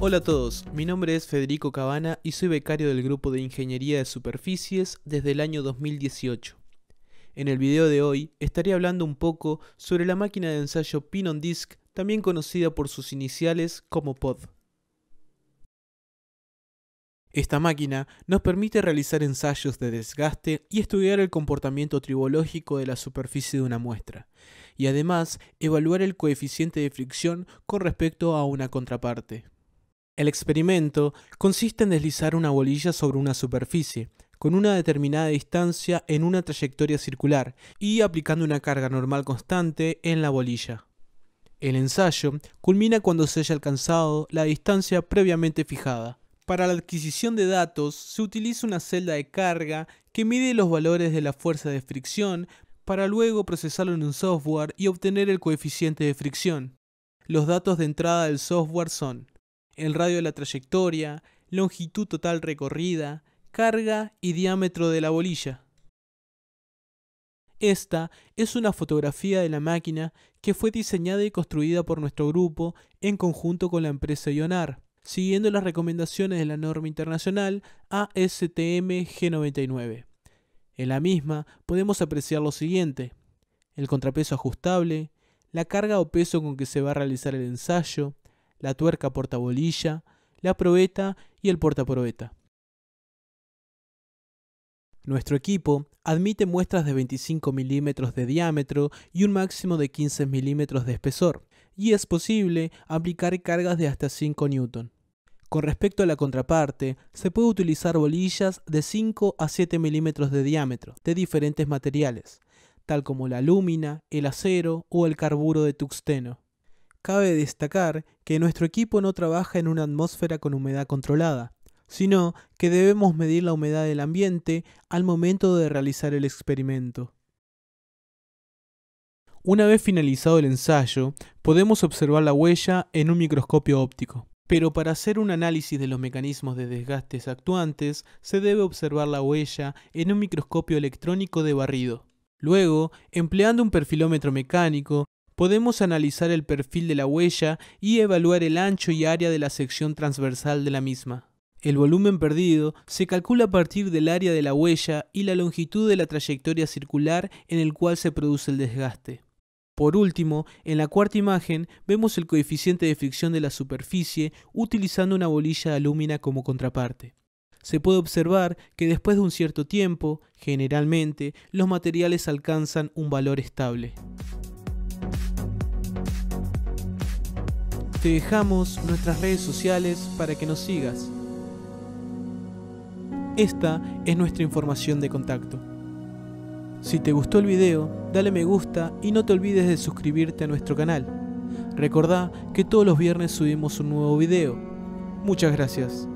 Hola a todos, mi nombre es Federico Cabana y soy becario del grupo de Ingeniería de Superficies desde el año 2018. En el video de hoy estaré hablando un poco sobre la máquina de ensayo Pin on Disk, también conocida por sus iniciales como POD. Esta máquina nos permite realizar ensayos de desgaste y estudiar el comportamiento tribológico de la superficie de una muestra, y además evaluar el coeficiente de fricción con respecto a una contraparte. El experimento consiste en deslizar una bolilla sobre una superficie, con una determinada distancia en una trayectoria circular y aplicando una carga normal constante en la bolilla. El ensayo culmina cuando se haya alcanzado la distancia previamente fijada. Para la adquisición de datos se utiliza una celda de carga que mide los valores de la fuerza de fricción para luego procesarlo en un software y obtener el coeficiente de fricción. Los datos de entrada del software son el radio de la trayectoria, longitud total recorrida, carga y diámetro de la bolilla. Esta es una fotografía de la máquina que fue diseñada y construida por nuestro grupo en conjunto con la empresa Ionar, siguiendo las recomendaciones de la norma internacional ASTM G99. En la misma podemos apreciar lo siguiente, el contrapeso ajustable, la carga o peso con que se va a realizar el ensayo, la tuerca portabolilla, la probeta y el portaproeta. Nuestro equipo admite muestras de 25 milímetros de diámetro y un máximo de 15 milímetros de espesor, y es posible aplicar cargas de hasta 5 N. Con respecto a la contraparte, se puede utilizar bolillas de 5 a 7 milímetros de diámetro de diferentes materiales, tal como la alúmina, el acero o el carburo de tuxteno. Cabe destacar que nuestro equipo no trabaja en una atmósfera con humedad controlada, sino que debemos medir la humedad del ambiente al momento de realizar el experimento. Una vez finalizado el ensayo, podemos observar la huella en un microscopio óptico. Pero para hacer un análisis de los mecanismos de desgastes actuantes, se debe observar la huella en un microscopio electrónico de barrido. Luego, empleando un perfilómetro mecánico, podemos analizar el perfil de la huella y evaluar el ancho y área de la sección transversal de la misma. El volumen perdido se calcula a partir del área de la huella y la longitud de la trayectoria circular en el cual se produce el desgaste. Por último, en la cuarta imagen vemos el coeficiente de fricción de la superficie utilizando una bolilla de alúmina como contraparte. Se puede observar que después de un cierto tiempo, generalmente, los materiales alcanzan un valor estable. Te dejamos nuestras redes sociales para que nos sigas. Esta es nuestra información de contacto. Si te gustó el video, dale me gusta y no te olvides de suscribirte a nuestro canal. Recordá que todos los viernes subimos un nuevo video. Muchas gracias.